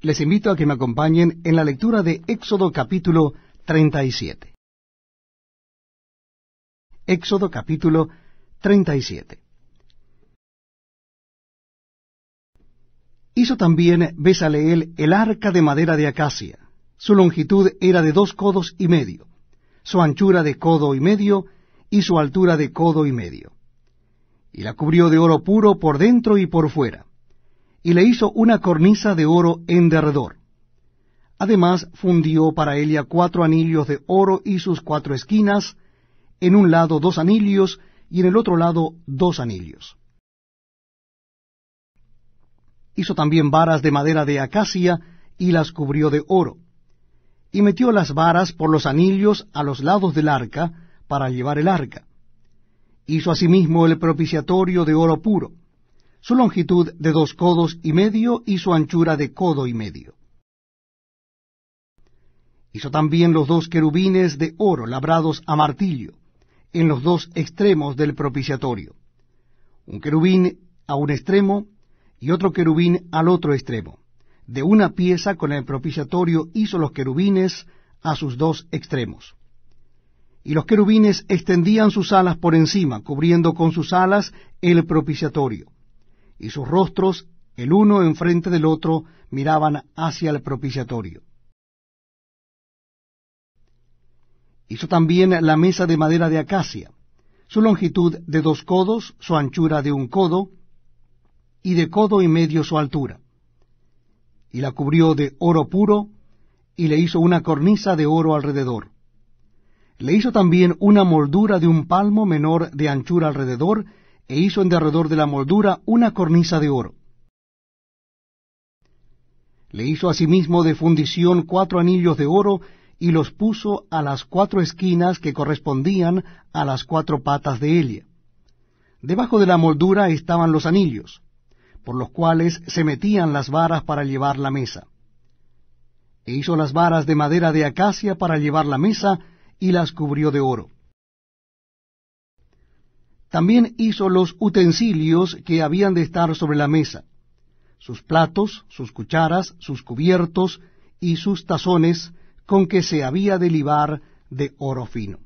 les invito a que me acompañen en la lectura de Éxodo capítulo 37. Éxodo capítulo 37. Hizo también Besaleel el arca de madera de acacia. Su longitud era de dos codos y medio, su anchura de codo y medio, y su altura de codo y medio. Y la cubrió de oro puro por dentro y por fuera y le hizo una cornisa de oro en derredor. Además fundió para ella cuatro anillos de oro y sus cuatro esquinas, en un lado dos anillos y en el otro lado dos anillos. Hizo también varas de madera de acacia y las cubrió de oro. Y metió las varas por los anillos a los lados del arca para llevar el arca. Hizo asimismo el propiciatorio de oro puro su longitud de dos codos y medio y su anchura de codo y medio. Hizo también los dos querubines de oro labrados a martillo, en los dos extremos del propiciatorio, un querubín a un extremo y otro querubín al otro extremo. De una pieza con el propiciatorio hizo los querubines a sus dos extremos. Y los querubines extendían sus alas por encima, cubriendo con sus alas el propiciatorio y sus rostros, el uno enfrente del otro, miraban hacia el propiciatorio. Hizo también la mesa de madera de acacia, su longitud de dos codos, su anchura de un codo, y de codo y medio su altura. Y la cubrió de oro puro, y le hizo una cornisa de oro alrededor. Le hizo también una moldura de un palmo menor de anchura alrededor, e hizo en derredor de la moldura una cornisa de oro. Le hizo asimismo de fundición cuatro anillos de oro y los puso a las cuatro esquinas que correspondían a las cuatro patas de Elia. Debajo de la moldura estaban los anillos, por los cuales se metían las varas para llevar la mesa. E hizo las varas de madera de acacia para llevar la mesa y las cubrió de oro. También hizo los utensilios que habían de estar sobre la mesa, sus platos, sus cucharas, sus cubiertos y sus tazones con que se había de libar de oro fino.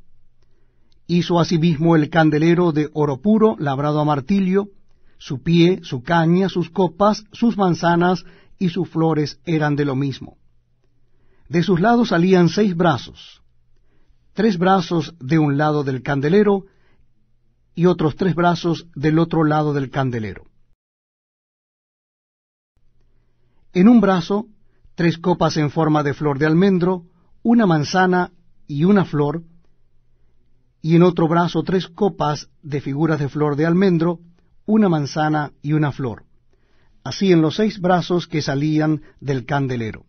Hizo asimismo el candelero de oro puro, labrado a martillo, su pie, su caña, sus copas, sus manzanas y sus flores eran de lo mismo. De sus lados salían seis brazos, tres brazos de un lado del candelero y otros tres brazos del otro lado del candelero. En un brazo, tres copas en forma de flor de almendro, una manzana y una flor, y en otro brazo tres copas de figuras de flor de almendro, una manzana y una flor, así en los seis brazos que salían del candelero.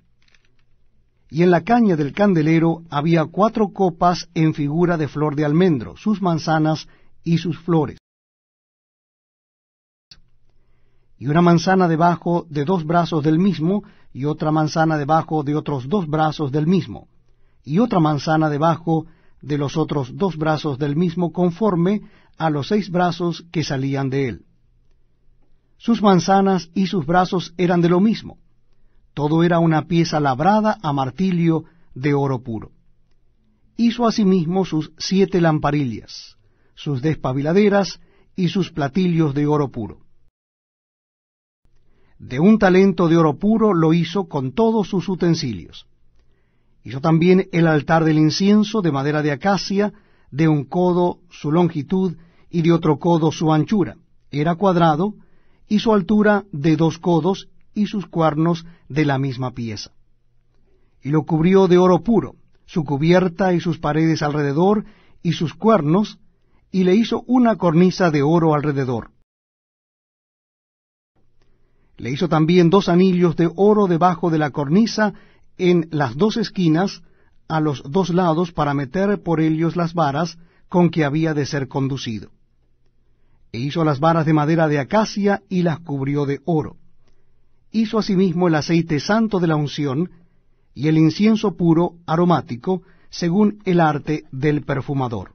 Y en la caña del candelero había cuatro copas en figura de flor de almendro, sus manzanas y sus flores. Y una manzana debajo de dos brazos del mismo, y otra manzana debajo de otros dos brazos del mismo, y otra manzana debajo de los otros dos brazos del mismo conforme a los seis brazos que salían de él. Sus manzanas y sus brazos eran de lo mismo. Todo era una pieza labrada a martillo de oro puro. Hizo asimismo sus siete lamparillas sus despabiladeras y sus platillos de oro puro. De un talento de oro puro lo hizo con todos sus utensilios. Hizo también el altar del incienso de madera de acacia, de un codo su longitud y de otro codo su anchura. Era cuadrado y su altura de dos codos y sus cuernos de la misma pieza. Y lo cubrió de oro puro, su cubierta y sus paredes alrededor y sus cuernos y le hizo una cornisa de oro alrededor. Le hizo también dos anillos de oro debajo de la cornisa en las dos esquinas, a los dos lados, para meter por ellos las varas con que había de ser conducido. E hizo las varas de madera de acacia y las cubrió de oro. Hizo asimismo el aceite santo de la unción y el incienso puro aromático, según el arte del perfumador.